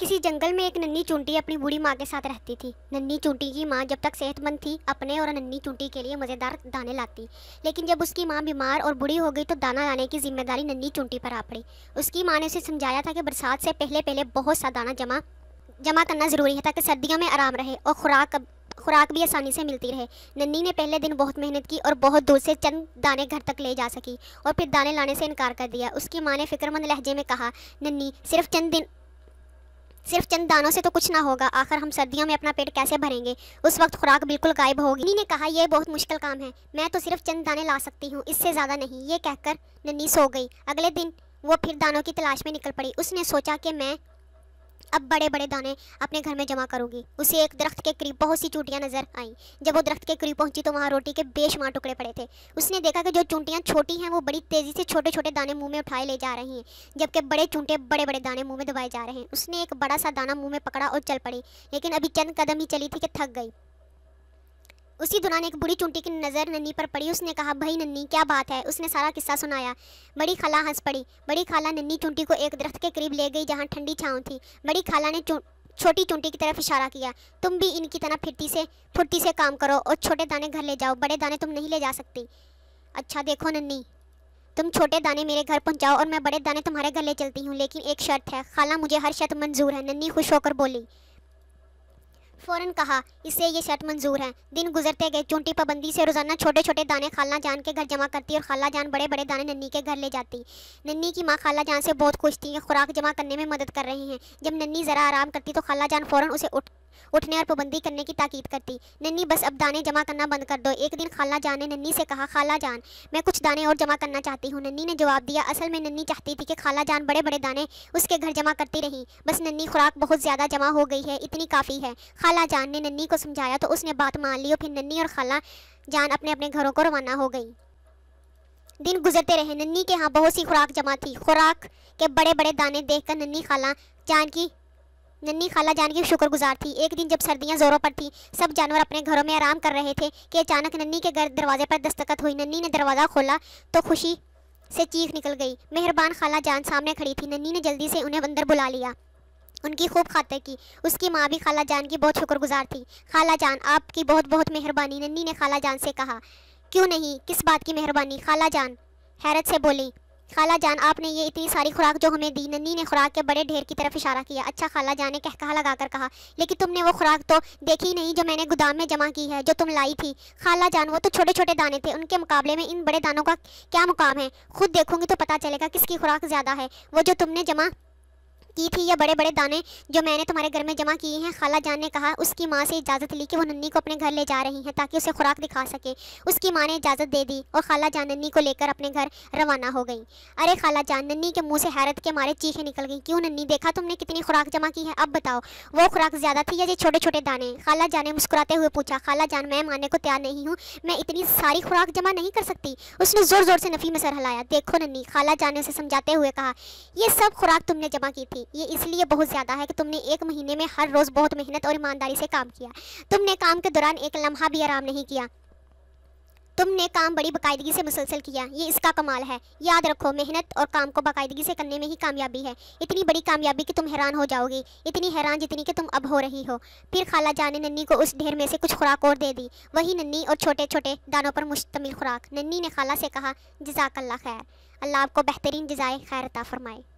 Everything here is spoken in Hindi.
किसी जंगल में एक नन्ही चूंटी अपनी बूढ़ी माँ के साथ रहती थी नन्ही चूंटी की माँ जब तक सेहतमंद थी अपने और नन्ही चूंटी के लिए मज़ेदार दाने लाती लेकिन जब उसकी माँ बीमार और बूढ़ी हो गई तो दाना लाने की जिम्मेदारी नन्ही चूंटी पर आ पड़ी उसकी माँ ने उसे समझाया था कि बरसात से पहले पहले बहुत सा दाना जमा जमा करना ज़रूरी है ताकि सर्दियों में आराम रहे और खुराक खुराक भी आसानी से मिलती रहे नन्नी ने पहले दिन बहुत मेहनत की और बहुत दूर से चंद दाने घर तक ले जा सकी और फिर दाने लाने से इनकार कर दिया उसकी माँ ने फिक्रमंद लहजे में कहा नन्नी सिर्फ चंद दिन सिर्फ चंद दानों से तो कुछ ना होगा आखिर हम सर्दियों में अपना पेट कैसे भरेंगे उस वक्त खुराक बिल्कुल गायब होगी नन्नी ने कहा यह बहुत मुश्किल काम है मैं तो सिर्फ चंद दाने ला सकती हूँ इससे ज़्यादा नहीं ये कहकर नन्नी सो गई अगले दिन वो फिर दानों की तलाश में निकल पड़ी उसने सोचा कि मैं अब बड़े बड़े दाने अपने घर में जमा करूंगी उसे एक दरख्त के करीब बहुत सी चूंटियाँ नजर आईं जब वो दरख्त के करीब पहुंची तो वहाँ रोटी के बेशुमार टुकड़े पड़े थे उसने देखा कि जो चूंटियाँ छोटी हैं वो बड़ी तेज़ी से छोटे छोटे दाने मुँह में उठाए ले जा रही हैं जबकि बड़े चूंटे बड़े बड़े दाने मुँह में दबाए जा रहे हैं उसने एक बड़ा सा दाना मुँह में पकड़ा और चल पड़ी लेकिन अभी चंद कदम ही चली थी कि थक गई उसी दौरान एक बुरी चुंटी की नज़र नन्नी पर पड़ी उसने कहा भाई नन्नी क्या बात है उसने सारा किस्सा सुनाया बड़ी खाला हंस पड़ी बड़ी खाला नन्नी चुंटी को एक दरख्त के करीब ले गई जहाँ ठंडी छाँव थी बड़ी खाला ने छोटी चुंटी की तरफ इशारा किया तुम भी इनकी तरह फिरती से फुर्ती से काम करो और छोटे दाने घर ले जाओ बड़े दाने तुम नहीं ले जा सकती अच्छा देखो नन्नी तुम छोटे दाने मेरे घर पहुंचाओ और मैं बड़े दाने तुम्हारे घर ले चलती हूँ लेकिन एक शर्त है खाला मुझे हर शर्त मंजूर है नन्नी खुश होकर बोली फौरन कहा इससे ये शर्त मंजूर है दिन गुजरते गए चूंटी पाबंदी से रोज़ाना छोटे छोटे दाने खाला जान के घर जमा करती और खाला जान बड़े बड़े दाने नन्नी के घर ले जाती नन्नी की माँ खाला जान से बहुत खुश थी खुराक जमा करने में मदद कर रही हैं जब नन्नी ज़रा आराम करती तो खाला जान फ़ौरन उसे उठ उठने और पाबंदी करने की ताकीद करती नन्नी बस अब दाने जमा करना बंद कर दो एक दिन खाला जान ने नन्नी से कहा खाला जान मैं कुछ दाने और जमा करना चाहती हूँ नन्नी ने जवाब दिया असल में नन्नी चाहती थी कि खाला जान बड़े बड़े दाने उसके घर जमा करती रही बस नन्नी खुराक बहुत ज़्यादा जमा हो गई है इतनी काफ़ी है खाला जान ने नन्नी को समझाया तो उसने बात मान ली और फिर नन्नी और खाला जान अपने अपने घरों को रवाना हो गई दिन गुजरते रहे नन्नी के यहाँ बहुत सी खुराक जमा थी खुराक के बड़े बड़े दाने देखकर नन्नी खाला जान की नन्नी खाला जान की शुक्रगुजार थी एक दिन जब सर्दियां जोरों पर थी सब जानवर अपने घरों में आराम कर रहे थे कि अचानक नन्नी के घर दरवाजे पर दस्तखत हुई नन्नी ने दरवाज़ा खोला तो खुशी से चीख निकल गई मेहरबान खाला जान सामने खड़ी थी नन्नी ने जल्दी से उन्हें अंदर बुला लिया उनकी खूब खाते की उसकी माँ भी खाला जान की बहुत शुक्रगुजार थी खाला जान आपकी बहुत बहुत मेहरबानी नन्नी ने खाला जान से कहा क्यों नहीं किस बात की मेहरबानी खाला जान हैरत से बोली खाला जान आपने ये इतनी सारी खुराक जो हमें दी नन्नी ने खुराक के बड़े ढेर की तरफ इशारा किया अच्छा खाला जान ने लगा लगाकर कहा लेकिन तुमने वो खुराक तो देखी नहीं जो मैंने गोदाम में जमा की है जो तुम लाई थी खाला जान वो तो छोटे छोटे दाने थे उनके मुकाबले में इन बड़े दानों का क्या मुकाम है खुद देखूंगी तो पता चलेगा किसकी खुराक ज़्यादा है वो जो तुमने जमा की थी यह बड़े बड़े दाने जो मैंने तुम्हारे घर में जमा किए हैं खाला जान ने कहा उसकी माँ से इजाज़त ली कि वो नन्नी को अपने घर ले जा रही हैं ताकि उसे खुराक दिखा सके उसकी माँ ने इजाज़त दे दी और खाला जान नन्नी को लेकर अपने घर रवाना हो गई अरे खाला जान नन्नी के मुँह से हैरत के मारे चीखें निकल गई क्यों नन्नी देखा तुमने कितनी खुराक जमा की है अब बताओ वो खुराक ज़्यादा थी या ये छोटे छोटे दाने खाला जान ने मुस्कुराते हुए पूछा खाला जान मैं मानने को तैयार नहीं हूँ मैं इतनी सारी खुराक जमा नहीं कर सकती उसने ज़ोर ज़ोर से नफ़ी में सर हिलाया देखो नन्नी खाला जान ने उसे समझाते हुए कहा यह सब खुराक तुमने जमा की थी ये इसलिए बहुत ज़्यादा है कि तुमने एक महीने में हर रोज़ बहुत मेहनत और ईमानदारी से काम किया तुमने काम के दौरान एक लम्हा भी आराम नहीं किया तुमने काम बड़ी बाकायदगी से मुसलसल किया ये इसका कमाल है याद रखो मेहनत और काम को बाकायदगी से करने में ही कामयाबी है इतनी बड़ी कामयाबी कि तुम हैरान हो जाओगी इतनी हैरान जितनी कि तुम अब हो रही हो फिर खाला जान ने नन्नी को उस ढेर में से कुछ खुराक और दे दी वही नन्नी और छोटे छोटे दानों पर मुश्तमिल खुराक नन्नी ने खाला से कहा जजाकल्ला खैर अल्लाह आपको बेहतरीन जजाय ख़ैरता फरमाए